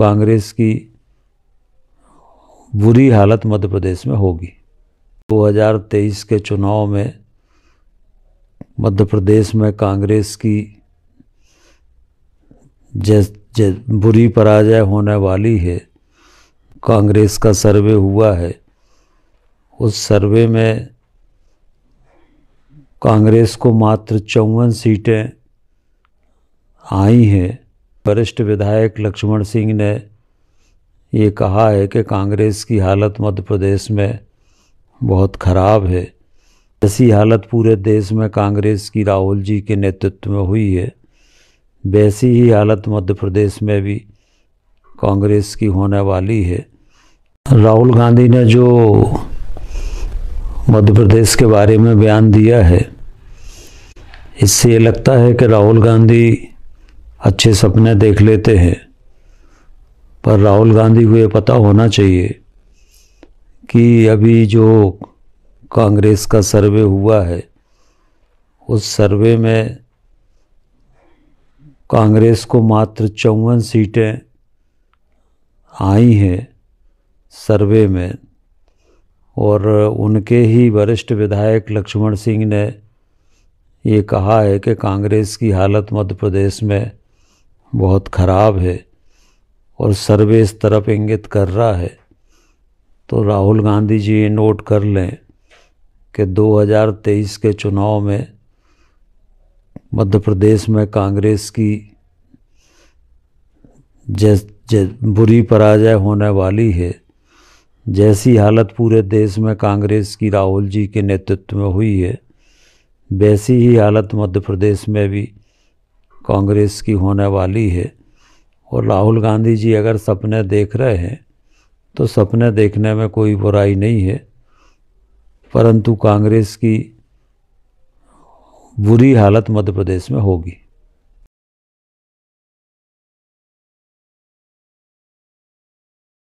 कांग्रेस की बुरी हालत मध्य प्रदेश में होगी 2023 के चुनाव में मध्य प्रदेश में कांग्रेस की जैस जै, बुरी पराजय होने वाली है कांग्रेस का सर्वे हुआ है उस सर्वे में कांग्रेस को मात्र चौवन सीटें आई हैं वरिष्ठ विधायक लक्ष्मण सिंह ने ये कहा है कि कांग्रेस की हालत मध्य प्रदेश में बहुत ख़राब है ऐसी हालत पूरे देश में कांग्रेस की राहुल जी के नेतृत्व में हुई है वैसी ही हालत मध्य प्रदेश में भी कांग्रेस की होने वाली है राहुल गांधी ने जो मध्य प्रदेश के बारे में बयान दिया है इससे ये लगता है कि राहुल गांधी अच्छे सपने देख लेते हैं पर राहुल गांधी को ये पता होना चाहिए कि अभी जो कांग्रेस का सर्वे हुआ है उस सर्वे में कांग्रेस को मात्र चौवन सीटें आई हैं सर्वे में और उनके ही वरिष्ठ विधायक लक्ष्मण सिंह ने ये कहा है कि कांग्रेस की हालत मध्य प्रदेश में बहुत खराब है और सर्वे इस तरफ इंगित कर रहा है तो राहुल गांधी जी ये नोट कर लें कि 2023 के चुनाव में मध्य प्रदेश में कांग्रेस की जै, जै, बुरी पराजय होने वाली है जैसी हालत पूरे देश में कांग्रेस की राहुल जी के नेतृत्व में हुई है वैसी ही हालत मध्य प्रदेश में भी कांग्रेस की होने वाली है और राहुल गांधी जी अगर सपने देख रहे हैं तो सपने देखने में कोई बुराई नहीं है परंतु कांग्रेस की बुरी हालत मध्य प्रदेश में होगी